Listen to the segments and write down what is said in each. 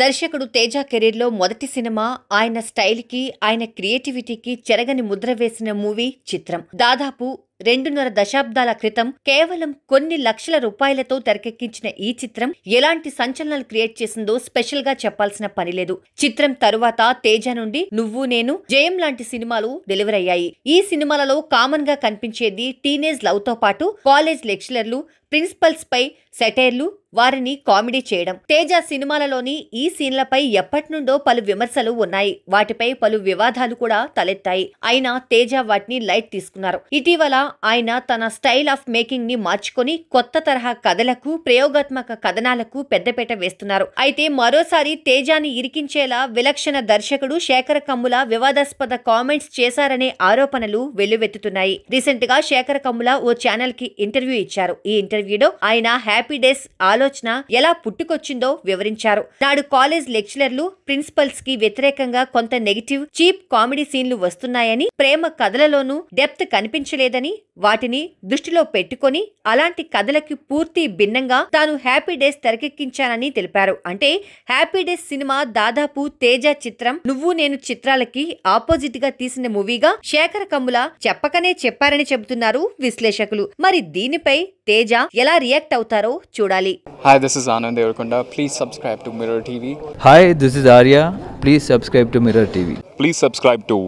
దర్శకుడు తేజ కెరీర్లో మొదటి సినిమా ఆయన స్టైల్కి ఆయన క్రియేటివిటీకి చెరగని ముద్ర వేసిన మూవీ చిత్రం దాదాపు రెండున్నర దశాబ్దాల క్రితం కేవలం కొన్ని లక్షల రూపాయలతో తెరకెక్కించిన ఈ చిత్రం ఎలాంటి సంచలనాలు క్రియేట్ చేసిందో స్పెషల్ గా చెప్పాల్సిన పనిలేదు చిత్రం తరువాత తేజ నుండి నువ్వు నేను జయం లాంటి సినిమాలు డెలివరీ అయ్యాయి ఈ సినిమాలలో కామన్ గా కనిపించేది టీనేజ్ లవ్ తో పాటు కాలేజ్ లెక్చరర్లు ప్రిన్సిపల్స్ పై సెటైర్లు వారిని కామెడీ చేయడం తేజ సినిమాలలోని ఈ సీన్లపై ఎప్పటి నుండో పలు విమర్శలు ఉన్నాయి వాటిపై పలు వివాదాలు కూడా తలెత్తాయి అయినా తేజ వాటిని లైట్ తీసుకున్నారు ఇటీవల ఆయన తన స్టైల్ ఆఫ్ మేకింగ్ని మార్చుకొని కొత్త తరహా కథలకు ప్రయోగాత్మక కథనాలకు పెద్దపేట వేస్తున్నారు అయితే మరోసారి తేజాని ఇరికించేలా విలక్షణ దర్శకుడు శేఖర కమ్ముల వివాదాస్పద కామెంట్స్ చేశారనే ఆరోపణలు వెల్లువెత్తుతున్నాయి రీసెంట్ గా శేఖర కమ్ముల ఓ ఛానల్ కి ఇంటర్వ్యూ ఇచ్చారు ఈ ఇంటర్వ్యూలో ఆయన హ్యాపీ డేస్ ఆలోచన ఎలా పుట్టుకొచ్చిందో వివరించారు నాడు కాలేజ్ లెక్చరర్లు ప్రిన్సిపల్స్ కి వ్యతిరేకంగా కొంత నెగిటివ్ చీప్ కామెడీ సీన్లు వస్తున్నాయని ప్రేమ కథలలోనూ డెప్త్ కనిపించలేదని వాటిని దృష్టిలో పెట్టుకొని అలాంటి కథలకి పూర్తి భిన్నంగా తాను హ్యాపీ డేస్ తెరకెక్కించానని తెలిపారు అంటే హ్యాపీ డేస్ సినిమా దాదాపు తేజ చిత్రం నువ్వు నేను చిత్రాలకి ఆపోజిట్ గా తీసిన మూవీగా శేఖర కమ్ముల చెప్పకనే చెప్పారని చెబుతున్నారు విశ్లేషకులు మరి దీనిపై తేజ ఎలా రియాక్ట్ అవుతారో చూడాలి hi this is Anand Deverakonda please subscribe to Mirror TV hi this is Arya please subscribe to Mirror TV please subscribe to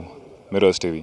TV